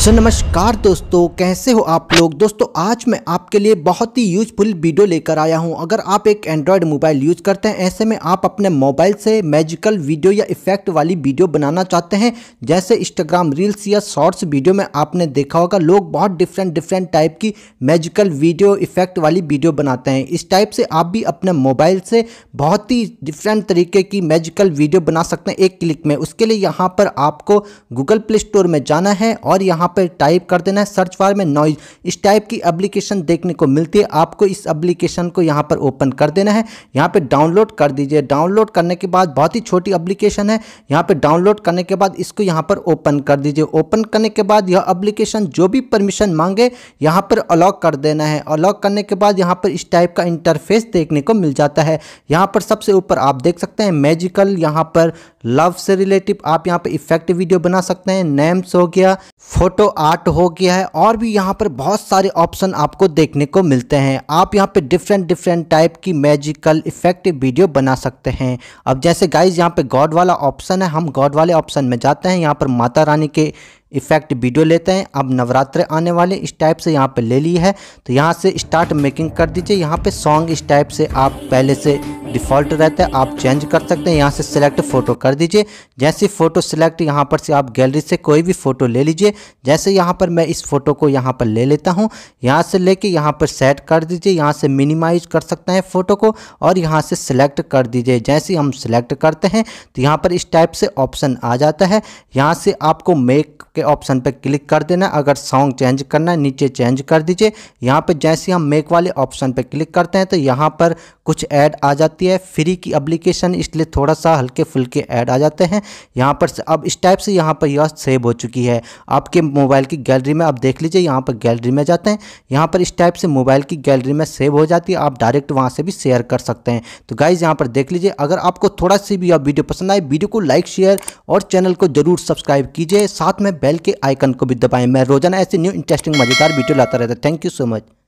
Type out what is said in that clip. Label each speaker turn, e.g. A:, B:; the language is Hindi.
A: सो नमस्कार दोस्तों कैसे हो आप लोग दोस्तों आज मैं आपके लिए बहुत ही यूजफुल वीडियो लेकर आया हूं अगर आप एक एंड्रॉयड मोबाइल यूज करते हैं ऐसे में आप अपने मोबाइल से मैजिकल वीडियो या इफेक्ट वाली वीडियो बनाना चाहते हैं जैसे इंस्टाग्राम रील्स या शॉर्ट्स वीडियो में आपने देखा होगा लोग बहुत डिफरेंट डिफरेंट टाइप की मैजिकल वीडियो इफेक्ट वाली वीडियो बनाते हैं इस टाइप से आप भी अपने मोबाइल से बहुत ही डिफरेंट तरीके की मैजिकल वीडियो बना सकते हैं एक क्लिक में उसके लिए यहाँ पर आपको गूगल प्ले स्टोर में जाना है और यहाँ पर टाइप कर देना है सर्च बार में नॉइज इस टाइप की एप्लीकेशन देखने को मिलती है आपको इस एप्लीकेशन को यहाँ पर ओपन कर देना है यहाँ पर डाउनलोड कर दीजिए डाउनलोड करने के बाद बहुत ही छोटी एप्लीकेशन है यहाँ पर डाउनलोड करने के बाद इसको यहाँ पर ओपन कर दीजिए ओपन करने के बाद यह एप्लीकेशन जो भी परमिशन मांगे यहाँ पर अलॉक कर देना है अलॉक करने के बाद यहाँ पर इस टाइप का इंटरफेस देखने को मिल जाता है यहाँ पर सबसे ऊपर आप देख सकते हैं मैजिकल यहाँ पर लव से रिलेटिव आप यहाँ पे इफेक्टिव वीडियो बना सकते हैं नेम्स हो गया फोटो आर्ट हो गया है और भी यहाँ पर बहुत सारे ऑप्शन आपको देखने को मिलते हैं आप यहाँ पे डिफरेंट डिफरेंट टाइप की मैजिकल इफेक्टिव वीडियो बना सकते हैं अब जैसे गाइज यहाँ पे गॉड वाला ऑप्शन है हम गॉड वाले ऑप्शन में जाते हैं यहाँ पर माता रानी के इफेक्ट वीडियो लेते हैं अब नवरात्र आने वाले इस टाइप से यहाँ पे ले ली है तो यहाँ से स्टार्ट मेकिंग कर दीजिए यहाँ पे सॉन्ग इस टाइप से आप पहले से डिफ़ॉल्ट रहता है आप चेंज कर सकते हैं यहाँ से सिलेक्ट फ़ोटो कर दीजिए जैसे फ़ोटो सिलेक्ट यहाँ पर से आप गैलरी से कोई भी फ़ोटो ले लीजिए जैसे यहाँ पर मैं इस फ़ोटो को यहाँ पर ले लेता हूँ यहाँ से लेके यहाँ पर सेट कर दीजिए यहाँ से मिनिमाइज कर सकते हैं फ़ोटो को और यहाँ से सिलेक्ट कर दीजिए जैसे हम सिलेक्ट करते हैं तो यहाँ पर इस टाइप से ऑप्शन आ जाता है यहाँ से आपको मेक के ऑप्शन पर क्लिक कर देना अगर सॉन्ग चेंज करना है नीचे चेंज कर दीजिए यहाँ पर जैसे हम मेक वाले ऑप्शन पर क्लिक करते हैं तो यहाँ पर कुछ ऐड आ जाता होती है फ्री की अप्लीकेशन इसलिए थोड़ा सा हल्के फुल्के ऐड आ जाते हैं यहाँ पर अब इस टाइप से यहाँ पर यह सेव हो चुकी है आपके मोबाइल की गैलरी में आप देख लीजिए यहाँ पर गैलरी में जाते हैं यहाँ पर इस टाइप से मोबाइल की गैलरी में सेव हो जाती है आप डायरेक्ट वहाँ से भी शेयर कर सकते हैं तो गाइज़ यहाँ पर देख लीजिए अगर आपको थोड़ा सी भी यह वीडियो पसंद आए वीडियो को लाइक शेयर और चैनल को जरूर सब्सक्राइब कीजिए साथ में बेल के आइकन को भी दबाएं मैं रोजाना ऐसे न्यू इंटरेस्टिंग मज़ेदार वीडियो लाता रहता थैंक यू सो मच